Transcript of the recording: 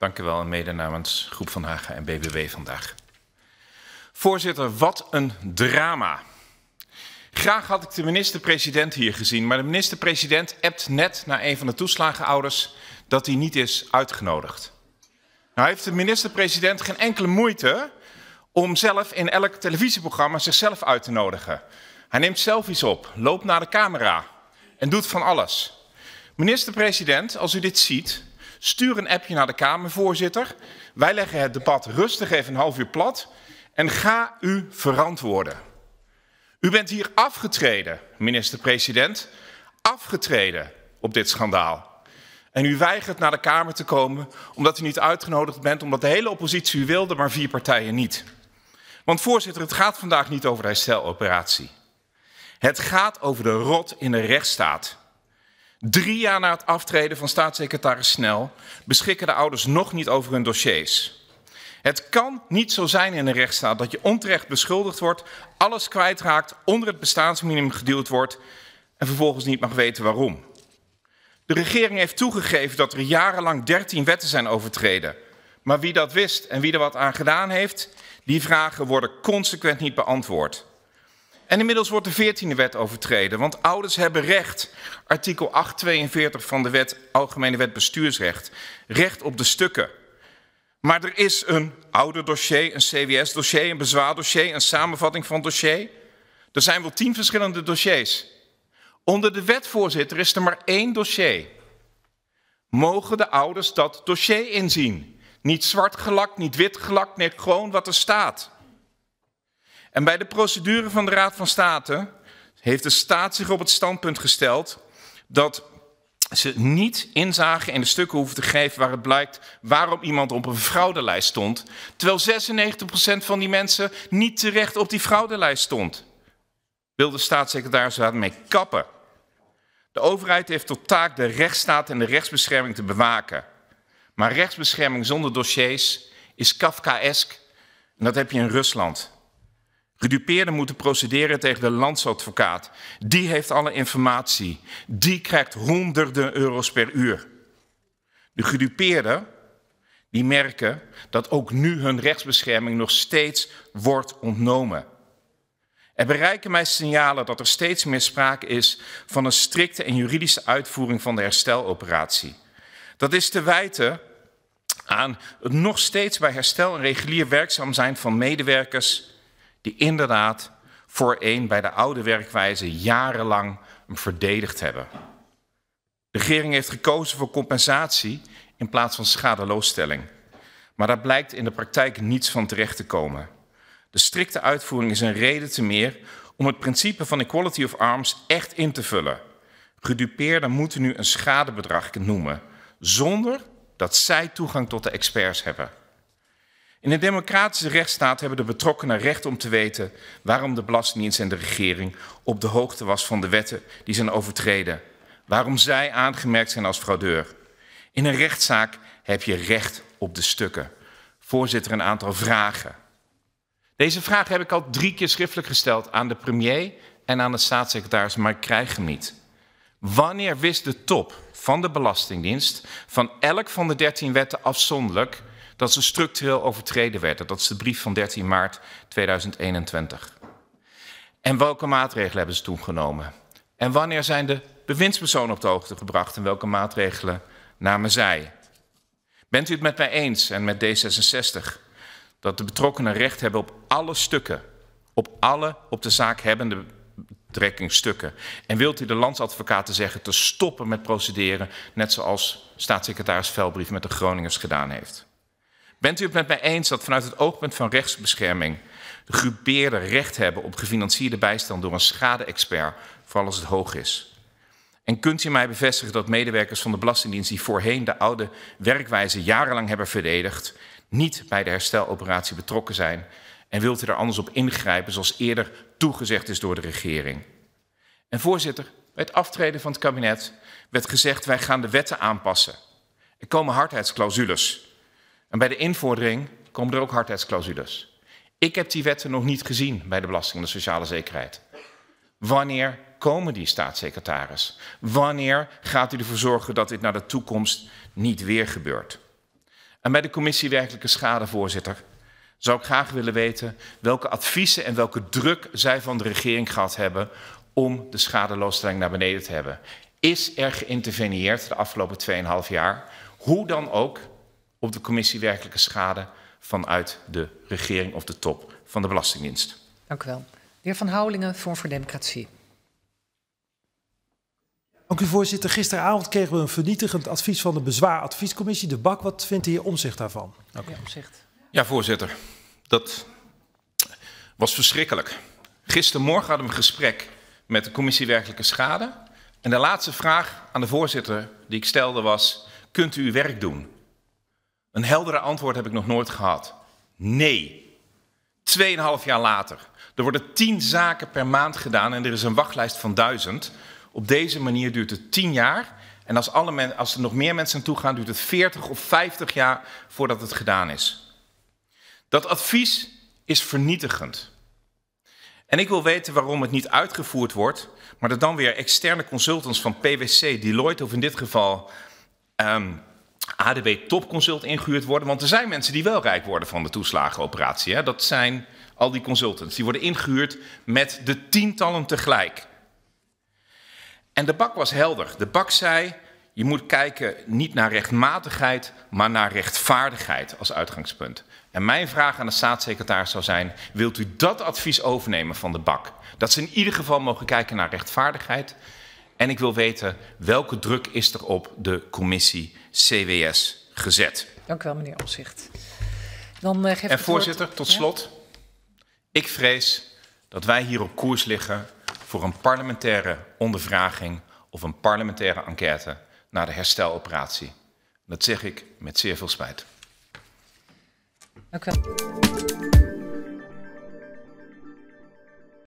Dank u wel en mede namens Groep van Hagen en BBW vandaag. Voorzitter, wat een drama. Graag had ik de minister-president hier gezien, maar de minister-president appt net naar een van de toeslagenouders dat hij niet is uitgenodigd. Nou heeft de minister-president geen enkele moeite om zelf in elk televisieprogramma zichzelf uit te nodigen. Hij neemt selfies op, loopt naar de camera en doet van alles. Minister-president, als u dit ziet, Stuur een appje naar de Kamervoorzitter. Wij leggen het debat rustig even een half uur plat. En ga u verantwoorden. U bent hier afgetreden, minister-president. Afgetreden op dit schandaal. En u weigert naar de Kamer te komen omdat u niet uitgenodigd bent, omdat de hele oppositie u wilde, maar vier partijen niet. Want voorzitter, het gaat vandaag niet over de hersteloperatie. Het gaat over de rot in de rechtsstaat. Drie jaar na het aftreden van staatssecretaris Snel beschikken de ouders nog niet over hun dossiers. Het kan niet zo zijn in een rechtsstaat dat je onterecht beschuldigd wordt, alles kwijtraakt, onder het bestaansminimum geduwd wordt en vervolgens niet mag weten waarom. De regering heeft toegegeven dat er jarenlang 13 wetten zijn overtreden. Maar wie dat wist en wie er wat aan gedaan heeft, die vragen worden consequent niet beantwoord. En inmiddels wordt de 14e wet overtreden, want ouders hebben recht, artikel 842 van de wet, Algemene Wet Bestuursrecht, recht op de stukken. Maar er is een dossier, een CWS-dossier, een bezwaardossier, een samenvatting van dossier. Er zijn wel tien verschillende dossiers. Onder de wetvoorzitter is er maar één dossier. Mogen de ouders dat dossier inzien? Niet zwart gelakt, niet wit gelakt, nee, gewoon wat er staat. En bij de procedure van de Raad van State heeft de staat zich op het standpunt gesteld dat ze niet inzagen in de stukken hoeven te geven waar het blijkt waarom iemand op een fraudelijst stond, terwijl 96% van die mensen niet terecht op die fraudelijst stond. Wil de staatssecretaris daarmee kappen? De overheid heeft tot taak de rechtsstaat en de rechtsbescherming te bewaken. Maar rechtsbescherming zonder dossiers is Kafkaesk en dat heb je in Rusland. Gedupeerden moeten procederen tegen de landsadvocaat. Die heeft alle informatie. Die krijgt honderden euro's per uur. De gedupeerden die merken dat ook nu hun rechtsbescherming nog steeds wordt ontnomen. Er bereiken mij signalen dat er steeds meer sprake is van een strikte en juridische uitvoering van de hersteloperatie. Dat is te wijten aan het nog steeds bij herstel en regulier werkzaam zijn van medewerkers die inderdaad voor een bij de oude werkwijze jarenlang hem verdedigd hebben. De regering heeft gekozen voor compensatie in plaats van schadeloosstelling. Maar daar blijkt in de praktijk niets van terecht te komen. De strikte uitvoering is een reden te meer om het principe van equality of arms echt in te vullen. Gedupeerden moeten nu een schadebedrag noemen, zonder dat zij toegang tot de experts hebben. In een democratische rechtsstaat hebben de betrokkenen recht om te weten waarom de Belastingdienst en de regering op de hoogte was van de wetten die zijn overtreden, waarom zij aangemerkt zijn als fraudeur. In een rechtszaak heb je recht op de stukken. Voorzitter, een aantal vragen. Deze vraag heb ik al drie keer schriftelijk gesteld aan de premier en aan de staatssecretaris, maar ik krijg hem niet. Wanneer wist de top van de Belastingdienst van elk van de dertien wetten afzonderlijk dat ze structureel overtreden werden. Dat is de brief van 13 maart 2021. En welke maatregelen hebben ze toen genomen? En wanneer zijn de bewindspersonen op de hoogte gebracht en welke maatregelen namen zij? Bent u het met mij eens en met D66 dat de betrokkenen recht hebben op alle stukken, op alle op de zaak hebbende betrekkingsstukken? En wilt u de landsadvocaten zeggen te stoppen met procederen, net zoals staatssecretaris Velbrief met de Groningers gedaan heeft? Bent u het met mij eens dat vanuit het oogpunt van rechtsbescherming de recht hebben op gefinancierde bijstand door een schade-expert, vooral als het hoog is? En kunt u mij bevestigen dat medewerkers van de Belastingdienst die voorheen de oude werkwijze jarenlang hebben verdedigd, niet bij de hersteloperatie betrokken zijn? En wilt u daar anders op ingrijpen, zoals eerder toegezegd is door de regering? En voorzitter, bij het aftreden van het kabinet werd gezegd: wij gaan de wetten aanpassen. Er komen hardheidsclausules. En bij de invordering komen er ook hardheidsclausules. Ik heb die wetten nog niet gezien bij de Belasting en de Sociale Zekerheid. Wanneer komen die staatssecretaris? Wanneer gaat u ervoor zorgen dat dit naar de toekomst niet weer gebeurt? En bij de commissie werkelijke schade, voorzitter, zou ik graag willen weten welke adviezen en welke druk zij van de regering gehad hebben om de schadeloosstelling naar beneden te hebben. Is er geïnterveneerd de afgelopen 2,5 jaar? Hoe dan ook, op de commissie werkelijke schade vanuit de regering of de top van de Belastingdienst. Dank u wel. De heer Van Houwelingen, Vorm voor Democratie. Dank u voorzitter. Gisteravond kregen we een vernietigend advies van de bezwaaradviescommissie, de BAK. Wat vindt de heer Omzicht daarvan? Dank Ja, voorzitter. Dat was verschrikkelijk. Gistermorgen hadden we een gesprek met de commissie werkelijke schade. En de laatste vraag aan de voorzitter die ik stelde was, kunt u uw werk doen? Een heldere antwoord heb ik nog nooit gehad. Nee. Tweeënhalf jaar later. Er worden tien zaken per maand gedaan en er is een wachtlijst van duizend. Op deze manier duurt het tien jaar. En als, alle men, als er nog meer mensen naartoe gaan, duurt het 40 of 50 jaar voordat het gedaan is. Dat advies is vernietigend. En ik wil weten waarom het niet uitgevoerd wordt, maar dat dan weer externe consultants van PwC, Deloitte of in dit geval um, adw topconsult ingehuurd worden. Want er zijn mensen die wel rijk worden van de toeslagenoperatie. Hè? Dat zijn al die consultants. Die worden ingehuurd met de tientallen tegelijk. En de bak was helder. De bak zei, je moet kijken niet naar rechtmatigheid, maar naar rechtvaardigheid als uitgangspunt. En mijn vraag aan de staatssecretaris zou zijn, wilt u dat advies overnemen van de bak? Dat ze in ieder geval mogen kijken naar rechtvaardigheid en ik wil weten welke druk is er op de commissie CWS gezet. Dank u wel, meneer Opzicht. Dan, uh, en voorzitter, tot slot. Ik vrees dat wij hier op koers liggen voor een parlementaire ondervraging of een parlementaire enquête naar de hersteloperatie. Dat zeg ik met zeer veel spijt. Dank u wel.